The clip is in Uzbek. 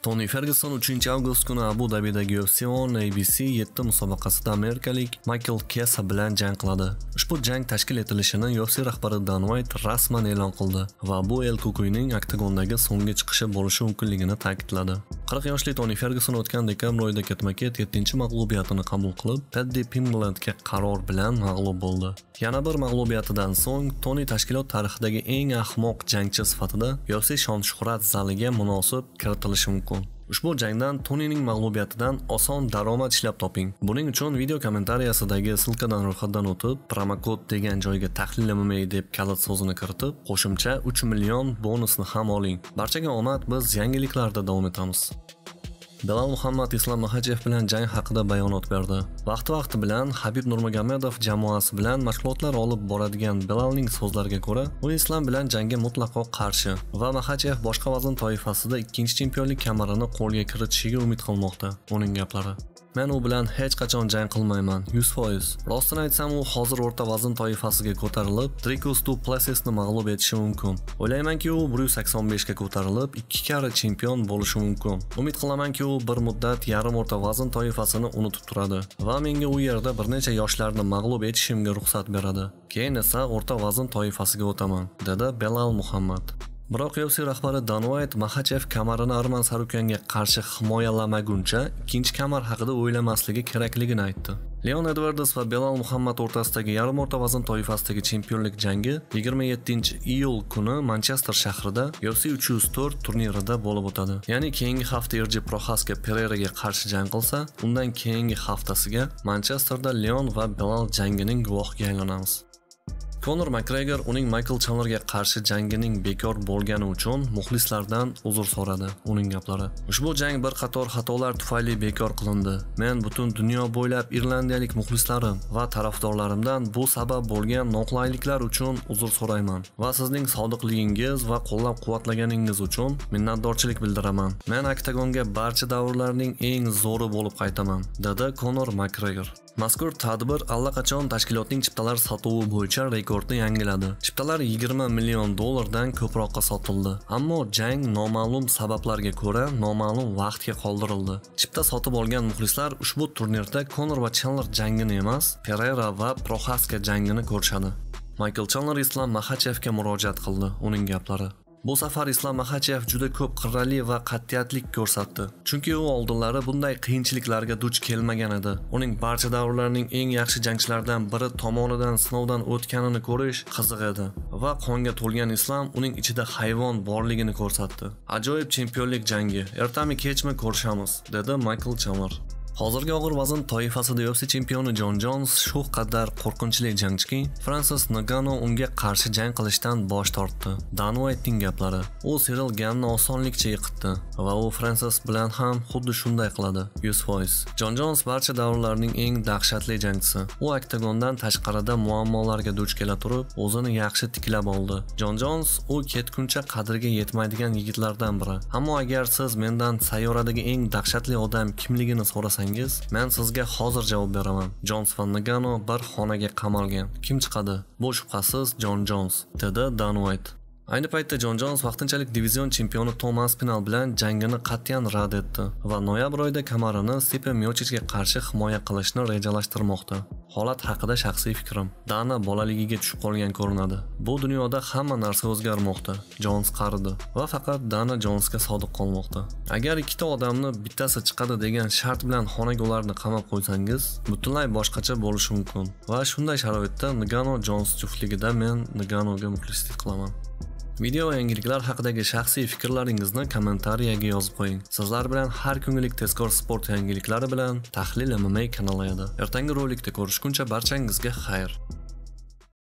Toni ferguson 3-avgust kuni Abu Dabidagi UFC One ABC 7 musobaqasida amerikalik Michael Kesa bilan jang qiladi. Ushbu jang tashkil etilishini UFC rahbari Dan White rasman e'lon qildi va bu El Kukuyning oktagondagi so'nggi chiqishi bo'lishi mumkinligini ta'kidladi. qirq yoshli toni fergyuson o'tgandek dekabr oyida ketma ket yettinchi mag'lubiyatini qabul qilib teddi pimblandga qaror bilan mag'lub bo'ldi yana bir mag'lubiyatidan so'ng toni tashkilot tarixidagi eng ahmoq jangchi sifatida yosi shon shuhrat zaliga munosib kiritilishi mumkin Ushbu jangdan Tonining mag'lubiyatidan oson daromad ishlab toping. Buning uchun video kommentariyasidagi silkadan ro'yxatdan o'tib, promokod degan joyga tahlil deb kalit so'zini kiritib, qo'shimcha 3 million bonusni ham oling. Barchaga omad, biz yangiliklarda davom etamiz. Bilal Muhammad Islom Mahajev bilan jang haqida bayonot berdi. vaqti vaqti bilan habib nurmagomedov jamoasi bilan mashg'ulotlar olib boradigan bilalning so'zlariga ko'ra u islam bilan jangga mutlaqo qarshi va maxachev boshqa vazn toifasida ikkinchi chempionlik kamarini qo'lga kiritishiga umid qilmoqda uning gaplari men u bilan hech qachon jang qilmayman 100%. rostini aytsam u hozir o'rta vazn toifasiga ko'tarilib trikus du plesesni mag'lub etishi mumkin o'ylaymanki u 185 ga ko'tarilib ikki karra chempion bo'lishi mumkin umid qilamanki u bir muddat yarim o'rta vazn toifasini unutib turadi va menga u yerda bir necha yoshlarni mag'lub etishimga ruxsat beradi keyin esa o'rta vazn toifasiga o'taman dedi belal muhammad biroq ufc rahbari danuayt maxachev kamarini arman sarukyanga qarshi himoyalamaguncha ikkinchi kamar haqida o'ylamasligi kerakligini aytdi leon Edwards va belal muhammad o'rtasidagi yarim o'rta vazn toifasidagi chempionlik jangi 27 iyul kuni manchester shahrida ufc 304 turnirida bo'lib o'tadi ya'ni keyingi hafta erji prohaska pereraga qarshi jang qilsa undan keyingi haftasiga manchesterda leon va belal jangining guvohiga aylanamiz Konor Makgregor uning Michael Chandlerga qarshi jangining bekor bo'lgani uchun muxlislardan uzr so'radi. Uning gaplari: "Ushbu jang bir qator xatolar tufayli bekor qilindi. Men butun dunyo bo'ylab irlandiyalik muxlislarim va tarafdorlarimdan bu sabab bo'lgan noqulayliklar uchun uzr so'rayman va sizning sodiqligingiz va qo'llab-quvvatlaganingiz uchun minnatdorchilik bildiraman. Men oktagonga barcha davrlarning eng zo'ri bo'lib qaytaman", dedi Konor Makgregor. Mazkur tadbir allaqachon tashkilotning chiptalar sotuvi bo'yicha rekordni yangiladi. Chiptalar 20 million dollardan ko'proqqa sotildi, ammo jang noma'lum sabablarga ko'ra noma'lum vaqtga qoldirildi. Chipta sotib olgan muxlislar ushbu turnirda Conor va Chandler jangini emas, Pereira va Prohaska jangini ko'rishadi. Michael Chandler Islam Makhachevga murojaat qildi. Uning gaplari Bu safar Islom Maxachev juda ko'p qirrali va qat'iyatlik ko'rsatdi. Chunki u oldinlari bunday qiyinchiliklarga duch kelmagan edi. Uning barcha davrlarning eng yaxshi jangchilaridan biri tomonidan sinovdan o'tganini ko'rish qiziq edi va qonga to'lgan Islom uning ichida hayvon borligini ko'rsatdi. Ajoyib chempionlik jangi, ertami kechmi ko'rishamiz, dedi Michael Chandler. hozirgi og'ir vazn toifasida ufc chempioni jon jons shu qadar qo'rqinchli jangchiki fransis nagano unga qarshi jang qilishdan bosh tortdi dan Whitening gaplari u seril ganni osonlikcha yiqitdi va u fransis bilan ham xuddi shunday qiladi 100%. jon jons barcha davrlarning eng dahshatli jangchisi u oktagondan tashqarida muammolarga duch kela turib o'zini yaxshi tiklab oldi jon jons u ketguncha qadriga yetmaydigan yigitlardan biri ammo agar siz mendan sayyoradagi eng dahshatli odam kimligini so'rasangiz so'rasangiz men sizga hozir javob beraman jons va nagano bir xonaga qamalgan kim chiqadi bu shubhasiz jon jons dedi dan uayt Ayni paytda Jon jons vaqtinchalik divizion chempioni Tomas Pinal bilan jangini qat'iyan rad etdi va noyabr oyida kamarini sipe Miochichga qarshi himoya qilishni rejalashtirmoqda. Holat haqida shaxsiy fikrim. Dana bolaligiga tushib qolgan ko'rinadi. Bu dunyoda hamma narsa o'zgarmoqda. Jons qaridi va faqat Dana Jonsga sodiq qolmoqda. Agar ikkita odamni bittasi chiqadi degan shart bilan xonaga ularni qamab qo'ysangiz, butunlay boshqacha bo'lishi mumkin. Va shunday sharoitda Nigano Jons juftligida men Niganoga muxlislik qilaman. video yangiliklar haqidagi shaxsiy fikrlaringizni kommentariyaga yozib qo'ying sizlar bilan har kungilik tezkor sport yangiliklari bilan tahlil mma kanalida ertangi rolikda ko'rishguncha barchangizga xayr